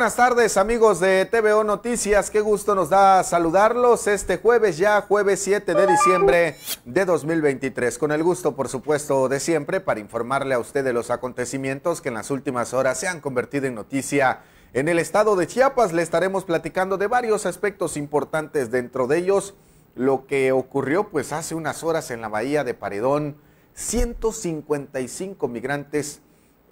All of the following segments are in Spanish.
buenas tardes amigos de TVO Noticias, qué gusto nos da saludarlos este jueves ya, jueves 7 de diciembre de 2023, con el gusto por supuesto de siempre para informarle a usted de los acontecimientos que en las últimas horas se han convertido en noticia. En el estado de Chiapas le estaremos platicando de varios aspectos importantes, dentro de ellos lo que ocurrió pues hace unas horas en la bahía de Paredón, 155 migrantes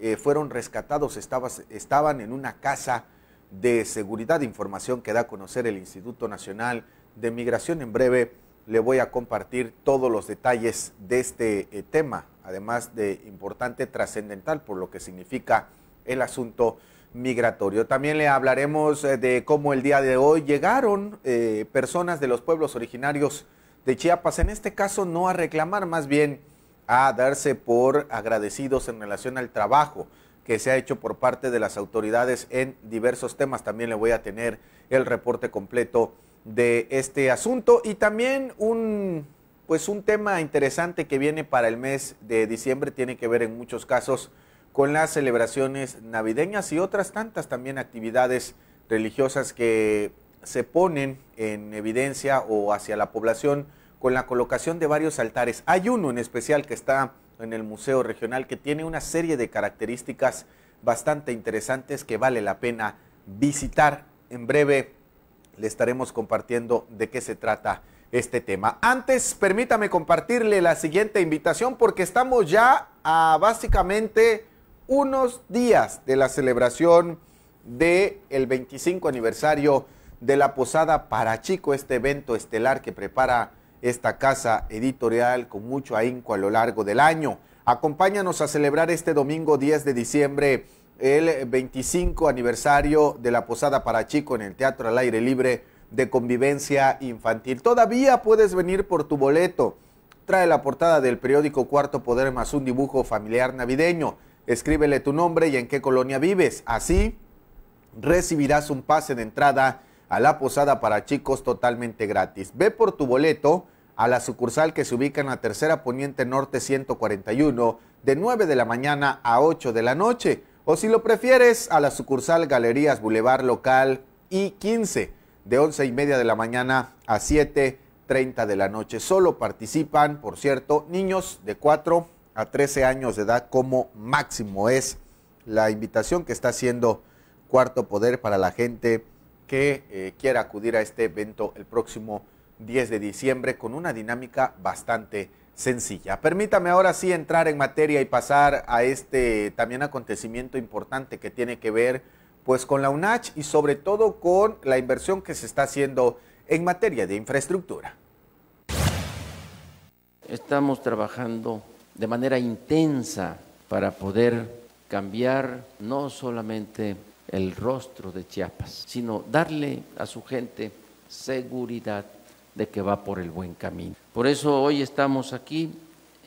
eh, fueron rescatados, estabas, estaban en una casa de Seguridad de Información que da a conocer el Instituto Nacional de Migración. En breve le voy a compartir todos los detalles de este eh, tema, además de importante, trascendental, por lo que significa el asunto migratorio. También le hablaremos eh, de cómo el día de hoy llegaron eh, personas de los pueblos originarios de Chiapas, en este caso no a reclamar, más bien a darse por agradecidos en relación al trabajo que se ha hecho por parte de las autoridades en diversos temas. También le voy a tener el reporte completo de este asunto y también un pues un tema interesante que viene para el mes de diciembre tiene que ver en muchos casos con las celebraciones navideñas y otras tantas también actividades religiosas que se ponen en evidencia o hacia la población con la colocación de varios altares. Hay uno en especial que está en el Museo Regional que tiene una serie de características bastante interesantes que vale la pena visitar. En breve le estaremos compartiendo de qué se trata este tema. Antes, permítame compartirle la siguiente invitación porque estamos ya a básicamente unos días de la celebración del el 25 aniversario de la Posada para Chico, este evento estelar que prepara esta casa editorial con mucho ahínco a lo largo del año. Acompáñanos a celebrar este domingo 10 de diciembre el 25 aniversario de la Posada para Chico en el Teatro al Aire Libre de Convivencia Infantil. Todavía puedes venir por tu boleto. Trae la portada del periódico Cuarto Poder más un dibujo familiar navideño. Escríbele tu nombre y en qué colonia vives. Así recibirás un pase de entrada a la posada para chicos totalmente gratis. Ve por tu boleto a la sucursal que se ubica en la tercera poniente norte 141 de 9 de la mañana a 8 de la noche o si lo prefieres a la sucursal Galerías Boulevard Local I15 de 11 y media de la mañana a 7.30 de la noche. Solo participan, por cierto, niños de 4 a 13 años de edad como máximo. Es la invitación que está haciendo Cuarto Poder para la gente que eh, quiera acudir a este evento el próximo 10 de diciembre con una dinámica bastante sencilla. Permítame ahora sí entrar en materia y pasar a este también acontecimiento importante que tiene que ver pues con la UNACH y sobre todo con la inversión que se está haciendo en materia de infraestructura. Estamos trabajando de manera intensa para poder cambiar no solamente el rostro de Chiapas, sino darle a su gente seguridad de que va por el buen camino. Por eso hoy estamos aquí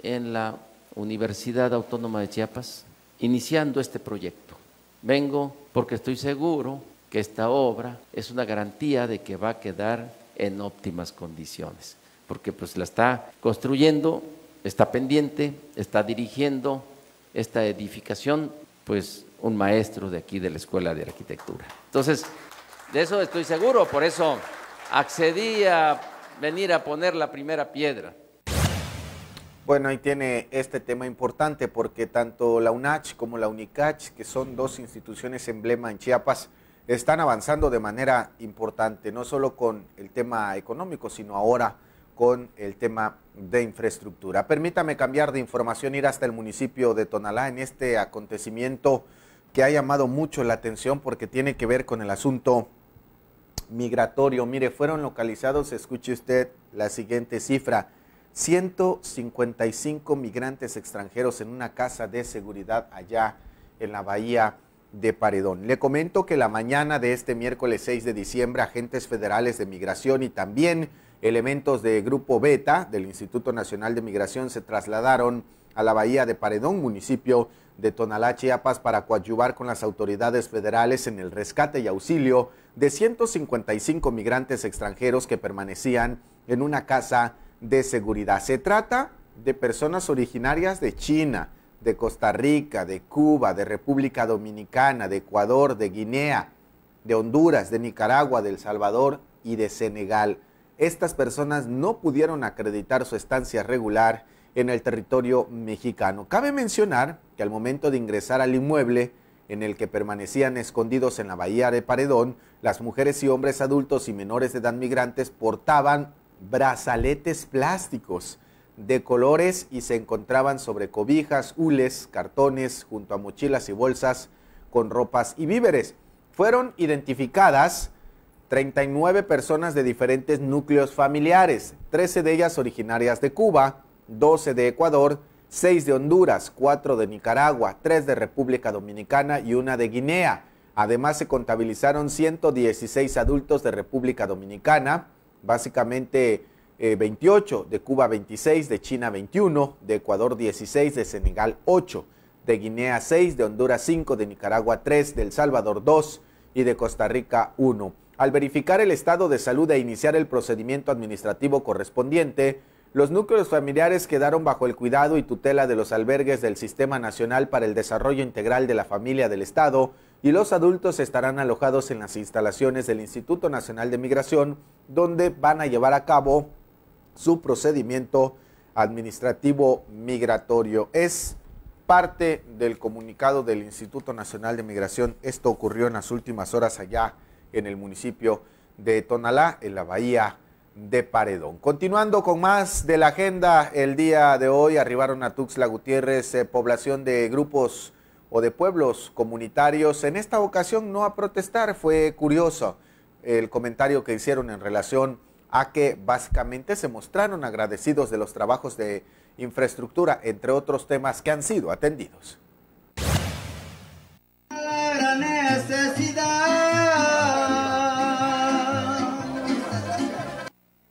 en la Universidad Autónoma de Chiapas iniciando este proyecto. Vengo porque estoy seguro que esta obra es una garantía de que va a quedar en óptimas condiciones, porque pues la está construyendo, está pendiente, está dirigiendo esta edificación pues un maestro de aquí de la Escuela de Arquitectura. Entonces, de eso estoy seguro, por eso accedí a venir a poner la primera piedra. Bueno, ahí tiene este tema importante porque tanto la UNACH como la UNICACH, que son dos instituciones emblema en Chiapas, están avanzando de manera importante, no solo con el tema económico, sino ahora con el tema de infraestructura. Permítame cambiar de información, ir hasta el municipio de Tonalá en este acontecimiento que ha llamado mucho la atención porque tiene que ver con el asunto migratorio. Mire, fueron localizados, escuche usted la siguiente cifra, 155 migrantes extranjeros en una casa de seguridad allá en la bahía de Paredón. Le comento que la mañana de este miércoles 6 de diciembre, agentes federales de migración y también Elementos de Grupo Beta del Instituto Nacional de Migración se trasladaron a la bahía de Paredón, municipio de Tonalá, Chiapas, para coadyuvar con las autoridades federales en el rescate y auxilio de 155 migrantes extranjeros que permanecían en una casa de seguridad. Se trata de personas originarias de China, de Costa Rica, de Cuba, de República Dominicana, de Ecuador, de Guinea, de Honduras, de Nicaragua, de El Salvador y de Senegal estas personas no pudieron acreditar su estancia regular en el territorio mexicano. Cabe mencionar que al momento de ingresar al inmueble en el que permanecían escondidos en la bahía de Paredón, las mujeres y hombres adultos y menores de edad migrantes portaban brazaletes plásticos de colores y se encontraban sobre cobijas, hules, cartones, junto a mochilas y bolsas con ropas y víveres. Fueron identificadas 39 personas de diferentes núcleos familiares, 13 de ellas originarias de Cuba, 12 de Ecuador, 6 de Honduras, 4 de Nicaragua, 3 de República Dominicana y 1 de Guinea. Además se contabilizaron 116 adultos de República Dominicana, básicamente 28, eh, de Cuba 26, de China 21, de Ecuador 16, de Senegal 8, de Guinea 6, de Honduras 5, de Nicaragua 3, de El Salvador 2 y de Costa Rica 1. Al verificar el estado de salud e iniciar el procedimiento administrativo correspondiente, los núcleos familiares quedaron bajo el cuidado y tutela de los albergues del Sistema Nacional para el Desarrollo Integral de la Familia del Estado y los adultos estarán alojados en las instalaciones del Instituto Nacional de Migración, donde van a llevar a cabo su procedimiento administrativo migratorio. Es parte del comunicado del Instituto Nacional de Migración. Esto ocurrió en las últimas horas allá en el municipio de Tonalá, en la bahía de Paredón. Continuando con más de la agenda, el día de hoy arribaron a Tuxla Gutiérrez eh, población de grupos o de pueblos comunitarios. En esta ocasión no a protestar, fue curioso el comentario que hicieron en relación a que básicamente se mostraron agradecidos de los trabajos de infraestructura, entre otros temas que han sido atendidos.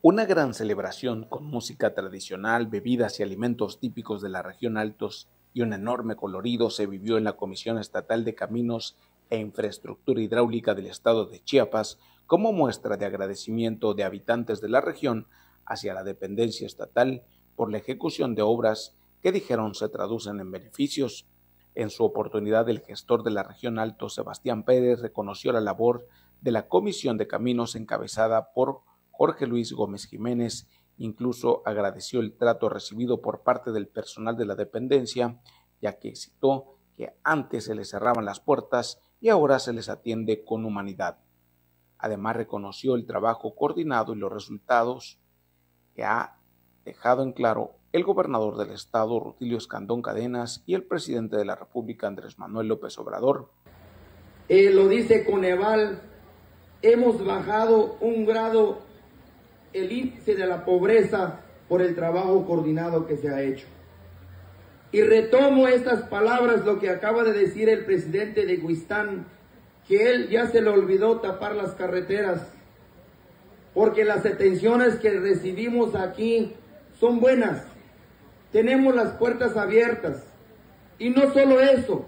Una gran celebración con música tradicional, bebidas y alimentos típicos de la región Altos y un enorme colorido se vivió en la Comisión Estatal de Caminos e Infraestructura Hidráulica del Estado de Chiapas como muestra de agradecimiento de habitantes de la región hacia la dependencia estatal por la ejecución de obras que dijeron se traducen en beneficios. En su oportunidad, el gestor de la región Alto, Sebastián Pérez, reconoció la labor de la Comisión de Caminos encabezada por Jorge Luis Gómez Jiménez incluso agradeció el trato recibido por parte del personal de la dependencia, ya que citó que antes se les cerraban las puertas y ahora se les atiende con humanidad. Además reconoció el trabajo coordinado y los resultados que ha dejado en claro el gobernador del estado Rutilio Escandón Cadenas y el presidente de la República Andrés Manuel López Obrador. Eh, lo dice Coneval, hemos bajado un grado el índice de la pobreza por el trabajo coordinado que se ha hecho. Y retomo estas palabras, lo que acaba de decir el presidente de Guistán, que él ya se le olvidó tapar las carreteras, porque las atenciones que recibimos aquí son buenas. Tenemos las puertas abiertas. Y no solo eso,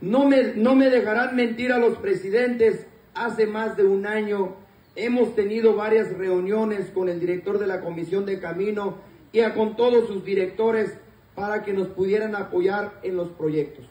no me, no me dejarán mentir a los presidentes hace más de un año Hemos tenido varias reuniones con el director de la Comisión de Camino y con todos sus directores para que nos pudieran apoyar en los proyectos.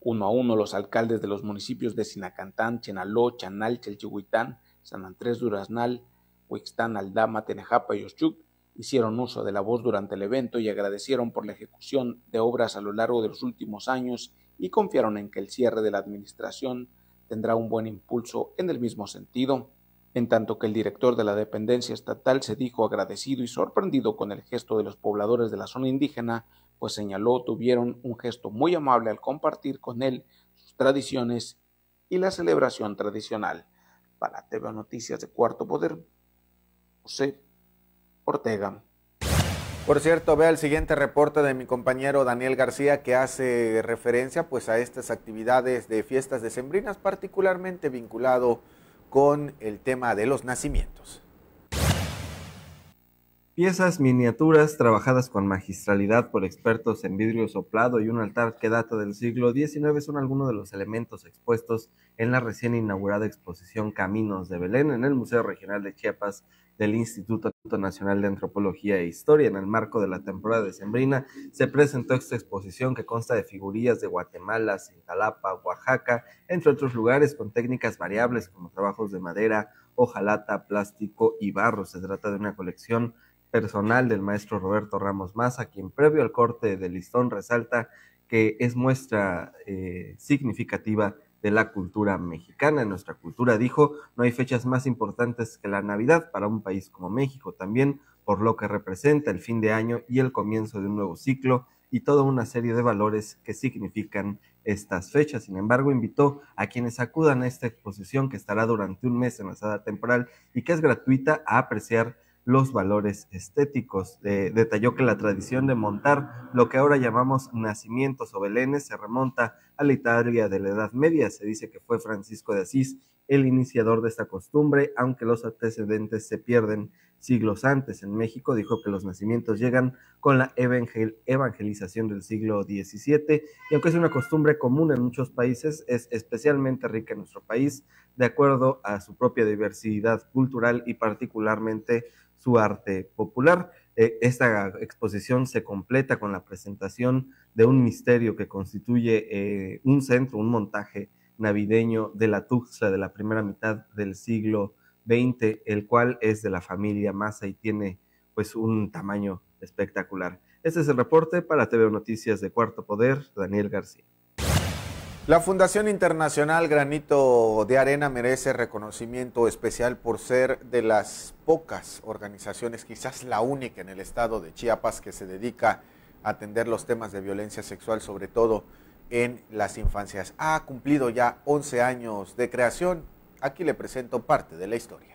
Uno a uno, los alcaldes de los municipios de Sinacantán, Chenaló, Chanal, Chelchihuitán, San Andrés Duraznal, Huixtán, Aldama, Tenejapa y Ochuc hicieron uso de la voz durante el evento y agradecieron por la ejecución de obras a lo largo de los últimos años y confiaron en que el cierre de la administración tendrá un buen impulso en el mismo sentido en tanto que el director de la dependencia estatal se dijo agradecido y sorprendido con el gesto de los pobladores de la zona indígena, pues señaló tuvieron un gesto muy amable al compartir con él sus tradiciones y la celebración tradicional. Para TV Noticias de Cuarto Poder, José Ortega. Por cierto, vea el siguiente reporte de mi compañero Daniel García que hace referencia pues a estas actividades de fiestas decembrinas particularmente vinculado con el tema de los nacimientos esas miniaturas trabajadas con magistralidad por expertos en vidrio soplado y un altar que data del siglo XIX son algunos de los elementos expuestos en la recién inaugurada exposición Caminos de Belén en el Museo Regional de Chiapas del Instituto Nacional de Antropología e Historia. En el marco de la temporada decembrina se presentó esta exposición que consta de figurillas de Guatemala, Sintalapa, Oaxaca, entre otros lugares, con técnicas variables como trabajos de madera, hojalata, plástico y barro. Se trata de una colección personal del maestro Roberto Ramos Maza, quien previo al corte de listón resalta que es muestra eh, significativa de la cultura mexicana. En nuestra cultura, dijo, no hay fechas más importantes que la Navidad para un país como México, también por lo que representa el fin de año y el comienzo de un nuevo ciclo y toda una serie de valores que significan estas fechas. Sin embargo, invitó a quienes acudan a esta exposición que estará durante un mes en la sala temporal y que es gratuita a apreciar los valores estéticos. Eh, detalló que la tradición de montar lo que ahora llamamos nacimientos o belenes se remonta a la Italia de la Edad Media. Se dice que fue Francisco de Asís el iniciador de esta costumbre, aunque los antecedentes se pierden siglos antes. En México dijo que los nacimientos llegan con la evangelización del siglo XVII y aunque es una costumbre común en muchos países, es especialmente rica en nuestro país de acuerdo a su propia diversidad cultural y particularmente su arte popular. Eh, esta exposición se completa con la presentación de un misterio que constituye eh, un centro, un montaje navideño de la Tuxa de la primera mitad del siglo XX, el cual es de la familia Massa y tiene pues un tamaño espectacular. Este es el reporte para TV Noticias de Cuarto Poder, Daniel García. La Fundación Internacional Granito de Arena merece reconocimiento especial por ser de las pocas organizaciones, quizás la única en el estado de Chiapas, que se dedica a atender los temas de violencia sexual, sobre todo en las infancias. Ha cumplido ya 11 años de creación. Aquí le presento parte de la historia.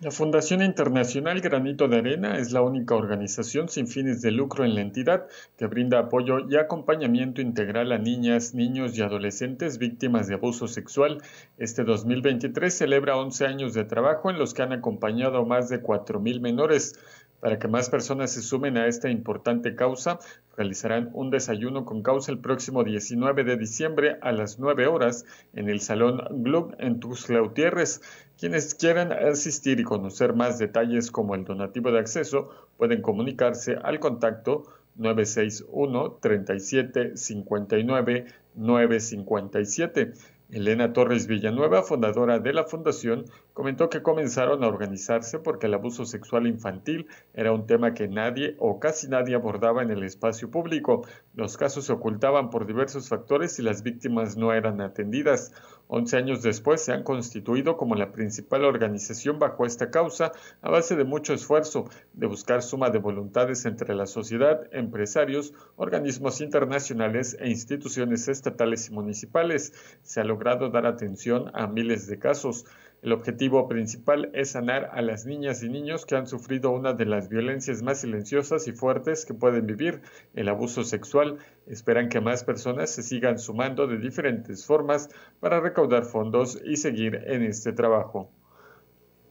La Fundación Internacional Granito de Arena es la única organización sin fines de lucro en la entidad que brinda apoyo y acompañamiento integral a niñas, niños y adolescentes víctimas de abuso sexual. Este 2023 celebra 11 años de trabajo en los que han acompañado a más de 4.000 menores. Para que más personas se sumen a esta importante causa, realizarán un desayuno con causa el próximo 19 de diciembre a las 9 horas en el Salón Globe en Tus Gutiérrez. Quienes quieran asistir y conocer más detalles como el donativo de acceso pueden comunicarse al contacto 961 37 59 957. Elena Torres Villanueva, fundadora de la fundación, comentó que comenzaron a organizarse porque el abuso sexual infantil era un tema que nadie o casi nadie abordaba en el espacio público. Los casos se ocultaban por diversos factores y las víctimas no eran atendidas. Once años después se han constituido como la principal organización bajo esta causa a base de mucho esfuerzo de buscar suma de voluntades entre la sociedad, empresarios, organismos internacionales e instituciones estatales y municipales. Se ha logrado dar atención a miles de casos. El objetivo principal es sanar a las niñas y niños que han sufrido una de las violencias más silenciosas y fuertes que pueden vivir, el abuso sexual. Esperan que más personas se sigan sumando de diferentes formas para recaudar fondos y seguir en este trabajo.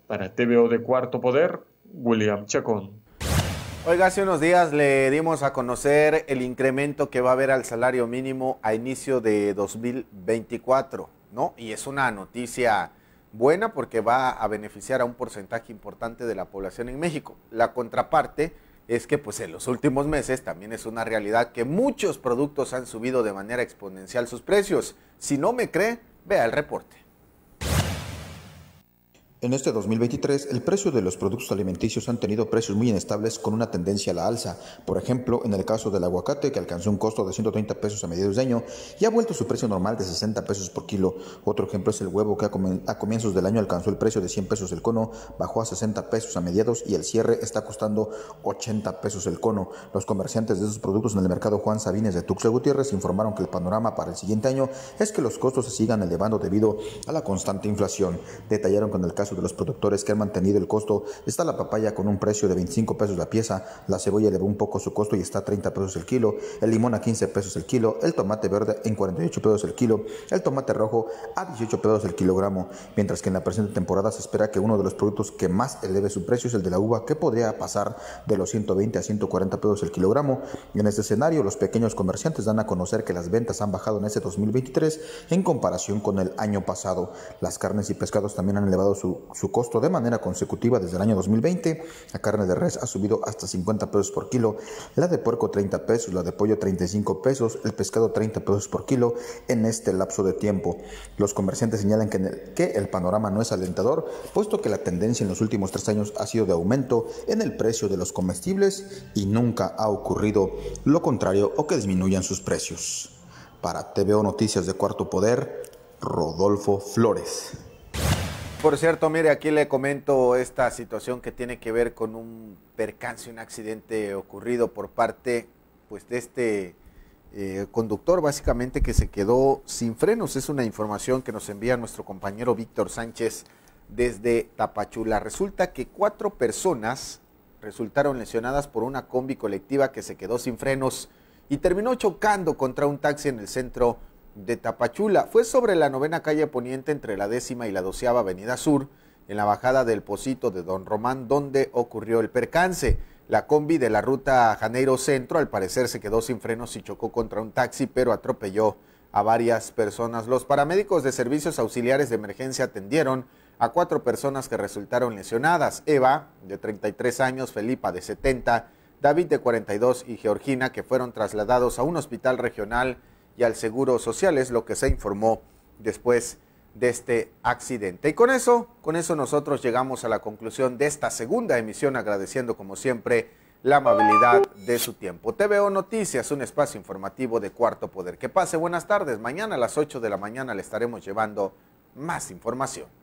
Para TVO de Cuarto Poder, William Chacón. Oiga, hace unos días le dimos a conocer el incremento que va a haber al salario mínimo a inicio de 2024, ¿no? Y es una noticia buena porque va a beneficiar a un porcentaje importante de la población en México. La contraparte es que pues en los últimos meses también es una realidad que muchos productos han subido de manera exponencial sus precios. Si no me cree, vea el reporte. En este 2023, el precio de los productos alimenticios han tenido precios muy inestables con una tendencia a la alza. Por ejemplo, en el caso del aguacate, que alcanzó un costo de 130 pesos a mediados de año y ha vuelto su precio normal de 60 pesos por kilo. Otro ejemplo es el huevo, que a comienzos del año alcanzó el precio de 100 pesos el cono, bajó a 60 pesos a mediados y el cierre está costando 80 pesos el cono. Los comerciantes de esos productos en el mercado Juan Sabines de Tuxtla Gutiérrez informaron que el panorama para el siguiente año es que los costos se sigan elevando debido a la constante inflación. Detallaron con el caso de los productores que han mantenido el costo está la papaya con un precio de 25 pesos la pieza, la cebolla elevó un poco su costo y está a 30 pesos el kilo, el limón a 15 pesos el kilo, el tomate verde en 48 pesos el kilo, el tomate rojo a 18 pesos el kilogramo, mientras que en la presente temporada se espera que uno de los productos que más eleve su precio es el de la uva, que podría pasar de los 120 a 140 pesos el kilogramo. En este escenario, los pequeños comerciantes dan a conocer que las ventas han bajado en este 2023 en comparación con el año pasado. Las carnes y pescados también han elevado su su costo de manera consecutiva desde el año 2020. La carne de res ha subido hasta 50 pesos por kilo, la de puerco 30 pesos, la de pollo 35 pesos, el pescado 30 pesos por kilo en este lapso de tiempo. Los comerciantes señalan que, el, que el panorama no es alentador, puesto que la tendencia en los últimos tres años ha sido de aumento en el precio de los comestibles y nunca ha ocurrido lo contrario o que disminuyan sus precios. Para TVO Noticias de Cuarto Poder, Rodolfo Flores. Por cierto, mire, aquí le comento esta situación que tiene que ver con un percance, un accidente ocurrido por parte pues, de este eh, conductor, básicamente que se quedó sin frenos. Es una información que nos envía nuestro compañero Víctor Sánchez desde Tapachula. Resulta que cuatro personas resultaron lesionadas por una combi colectiva que se quedó sin frenos y terminó chocando contra un taxi en el centro de Tapachula. Fue sobre la novena calle poniente entre la décima y la doceava avenida sur, en la bajada del Pocito de Don Román, donde ocurrió el percance. La combi de la ruta a Janeiro Centro al parecer se quedó sin frenos y chocó contra un taxi, pero atropelló a varias personas. Los paramédicos de servicios auxiliares de emergencia atendieron a cuatro personas que resultaron lesionadas. Eva, de 33 años, Felipa, de 70, David, de 42 y Georgina, que fueron trasladados a un hospital regional y al Seguro Social, es lo que se informó después de este accidente. Y con eso, con eso nosotros llegamos a la conclusión de esta segunda emisión, agradeciendo como siempre la amabilidad de su tiempo. TVO Noticias, un espacio informativo de Cuarto Poder. Que pase buenas tardes. Mañana a las 8 de la mañana le estaremos llevando más información.